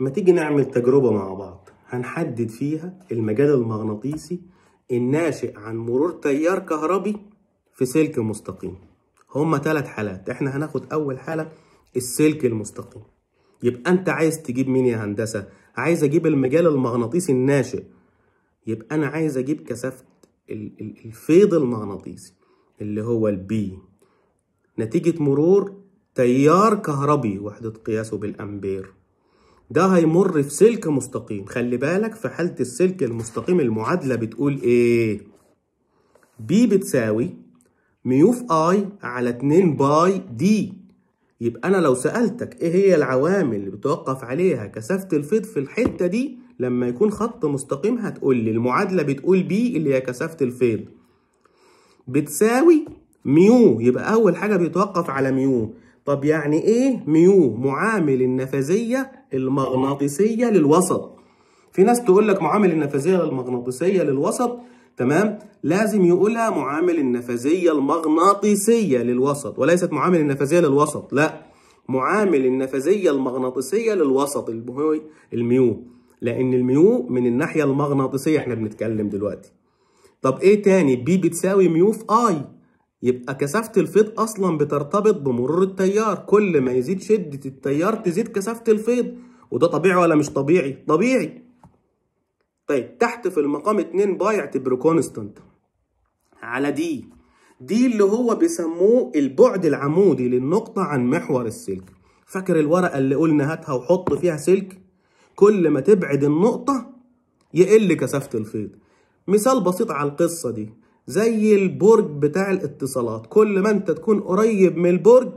ما تيجي نعمل تجربة مع بعض هنحدد فيها المجال المغناطيسي الناشئ عن مرور تيار كهربي في سلك مستقيم هما ثلاث حالات احنا هناخد اول حالة السلك المستقيم يبقى انت عايز تجيب مين يا هندسة عايز اجيب المجال المغناطيسي الناشئ يبقى انا عايز اجيب كثافة الفيض المغناطيسي اللي هو البي نتيجة مرور تيار كهربي وحدة قياسه بالامبير ده هيمر في سلك مستقيم خلي بالك في حالة السلك المستقيم المعادلة بتقول ايه B بتساوي ميو في اي على 2 باي دي يبقى انا لو سألتك ايه هي العوامل اللي بتوقف عليها كثافة الفيض في الحتة دي لما يكون خط مستقيم هتقول لي المعادلة بتقول بي اللي هي كثافة الفيض بتساوي ميو يبقى اول حاجة بيتوقف على ميو طب يعني ايه ميو معامل النفذيه المغناطيسيه للوسط في ناس تقول لك معامل النفذيه المغناطيسيه للوسط تمام لازم يقولها معامل النفذيه المغناطيسيه للوسط وليست معامل النفذيه للوسط لا معامل النفذيه المغناطيسيه للوسط الميو لان الميو من الناحيه المغناطيسيه احنا بنتكلم دلوقتي طب ايه تاني بي بتساوي ميو في اي يبقى كثافة الفيض أصلا بترتبط بمرور التيار كل ما يزيد شدة التيار تزيد كثافة الفيض وده طبيعي ولا مش طبيعي؟ طبيعي طيب تحت في المقام 2 باي اعتبره كونستانت على دي دي اللي هو بيسموه البعد العمودي للنقطة عن محور السلك فاكر الورقة اللي قلنا هاتها وحط فيها سلك كل ما تبعد النقطة يقل كثافة الفيض مثال بسيط على القصة دي زي البرج بتاع الاتصالات كل ما انت تكون قريب من البرج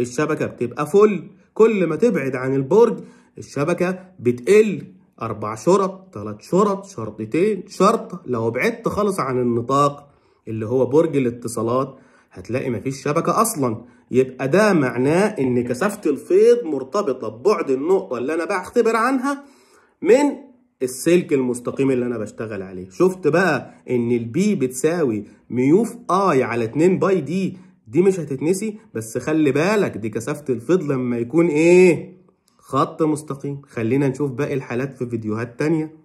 الشبكة بتبقى فل كل ما تبعد عن البرج الشبكة بتقل أربع شرط ثلاث شرط شرطتين شرط لو بعدت خالص عن النطاق اللي هو برج الاتصالات هتلاقي مفيش شبكة أصلا يبقى ده معناه إن كثافة الفيض مرتبطة ببعد النقطة اللي أنا بعتبر عنها من السلك المستقيم اللي انا بشتغل عليه شفت بقى ان البي بتساوي ميو في اي على 2 باي دي دي مش هتتنسي بس خلي بالك دي كثافه الفيض لما يكون ايه خط مستقيم خلينا نشوف باقي الحالات في فيديوهات تانيه